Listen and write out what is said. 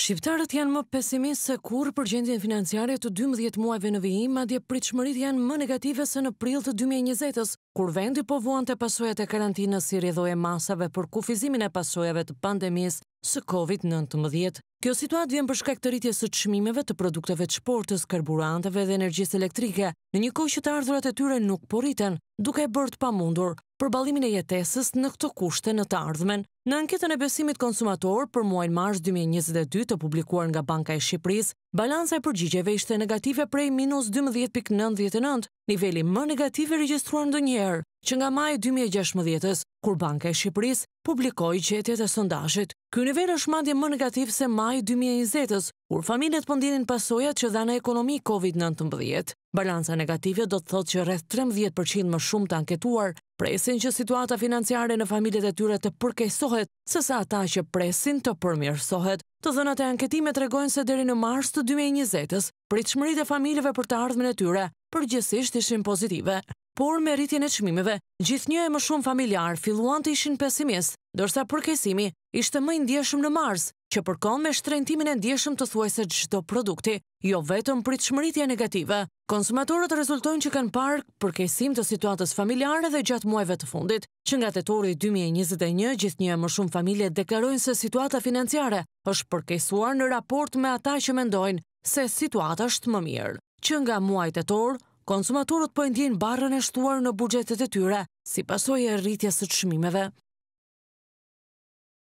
Shqiptarët janë më pesimistë se kur për gjendjen financiare të 12 muajve në vijim, madje pritshmërit janë më negative se në prill të 2020-s, kur vendi po vuan të pasojat e karantinës si rjedhoj e masave për kufizimin e pasojave të pandemis së COVID-19. Kjo situatë vjen shkak të rritje së qmimeve të produkteve të shportës, karburanteve dhe energjisë elektrike, në një kohë që të ardhurat e tyre nuk poriten, duke e bërt pa mundur për balimin e jetesës në këto kushte në të ardhmen. Në anketën e besimit konsumator për muajnë mars 2022 të publikuar nga Banka e Shqipëris, balansa e përgjigjeve ishte negative prej minus 12.99, niveli më negativ registruar në njerë, që nga maj 2016 kur Banka e Shqipëris publikoj qetjet e sondashit. Ky nivel është madje më negativ se maj 2020-ës, kur familjet po pasojat që dhana ekonomi COVID-19. Balanca negative do të thotë që rreth 13% më shumë të anketuar presin që situata financiare në familjet e tyre të përkeqësohet, sësa ata që presin të përmirësohet. Të dhënat e anketimit tregojnë se deri në mars të 2020-s, pritshmëritë e familjeve për të ardhme e tyre përgjithsisht ishin pozitive. Por me rritjen e çmimeve, gjithnjë e më shumë familjarë filluan të ishin pesimist dorsa përkesimi ishte më indjeshëm në Mars, që përkon me shtrentimin e ndjeshëm të thuaj se gjithdo produkti, jo vetëm për të shmëritja negative. Konsumatorët rezultojnë që kanë parë përkesim të situatës familjarë dhe gjatë muajve të fundit, që nga të tori 2021 gjithë një më shumë familje deklarojnë se situata financiare është përkesuar në raport me ata që mendojnë se situata është më mirë. Që nga muajt të torë, konsumatorët pojndjen barën e shtuar në bugjetet e tyre, si pasoj e rritja së të shmimeve.